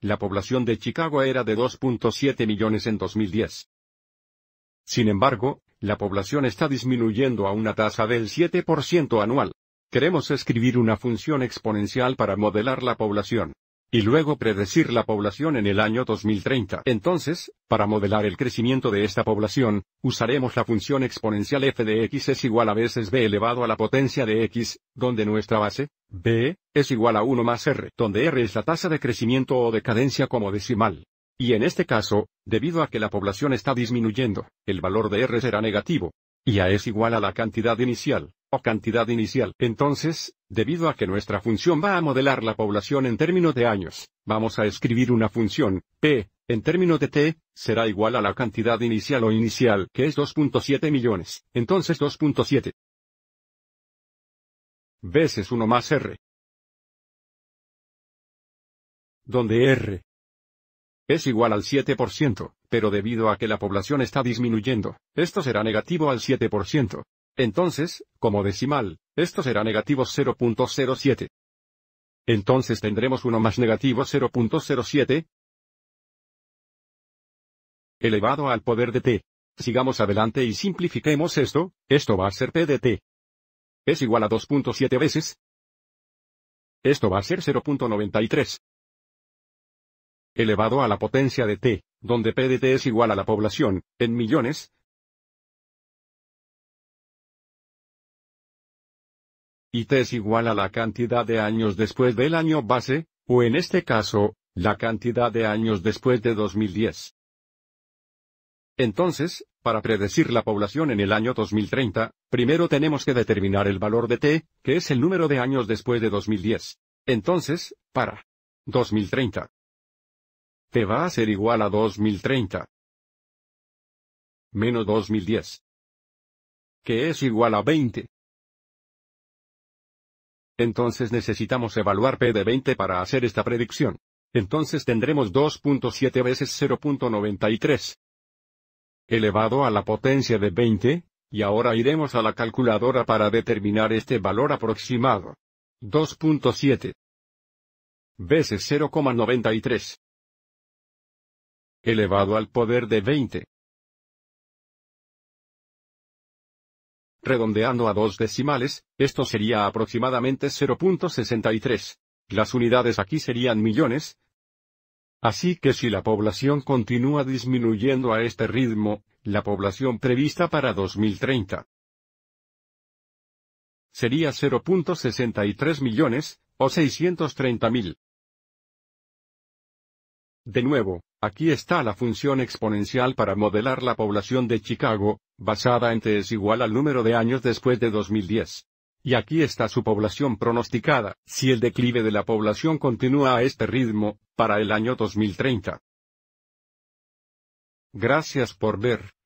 La población de Chicago era de 2.7 millones en 2010. Sin embargo, la población está disminuyendo a una tasa del 7% anual. Queremos escribir una función exponencial para modelar la población y luego predecir la población en el año 2030. Entonces, para modelar el crecimiento de esta población, usaremos la función exponencial f de x es igual a veces b elevado a la potencia de x, donde nuestra base, b, es igual a 1 más r, donde r es la tasa de crecimiento o decadencia como decimal. Y en este caso, debido a que la población está disminuyendo, el valor de r será negativo. Y a es igual a la cantidad inicial o cantidad inicial. Entonces, debido a que nuestra función va a modelar la población en términos de años, vamos a escribir una función, p, en términos de t, será igual a la cantidad inicial o inicial, que es 2.7 millones. Entonces 2.7 veces 1 más r. Donde r es igual al 7%, pero debido a que la población está disminuyendo, esto será negativo al 7%. Entonces, como decimal, esto será negativo 0.07. Entonces tendremos 1 más negativo 0.07 elevado al poder de t. Sigamos adelante y simplifiquemos esto, esto va a ser p de t. Es igual a 2.7 veces. Esto va a ser 0.93 elevado a la potencia de t, donde p de t es igual a la población, en millones, y t es igual a la cantidad de años después del año base, o en este caso, la cantidad de años después de 2010. Entonces, para predecir la población en el año 2030, primero tenemos que determinar el valor de t, que es el número de años después de 2010. Entonces, para 2030, t va a ser igual a 2030 menos 2010, que es igual a 20. Entonces necesitamos evaluar P de 20 para hacer esta predicción. Entonces tendremos 2.7 veces 0.93 elevado a la potencia de 20, y ahora iremos a la calculadora para determinar este valor aproximado. 2.7 veces 0.93 elevado al poder de 20. Redondeando a dos decimales, esto sería aproximadamente 0.63. Las unidades aquí serían millones. Así que si la población continúa disminuyendo a este ritmo, la población prevista para 2030 sería 0.63 millones, o 630 mil. De nuevo, aquí está la función exponencial para modelar la población de Chicago, basada en t es igual al número de años después de 2010. Y aquí está su población pronosticada, si el declive de la población continúa a este ritmo, para el año 2030. Gracias por ver.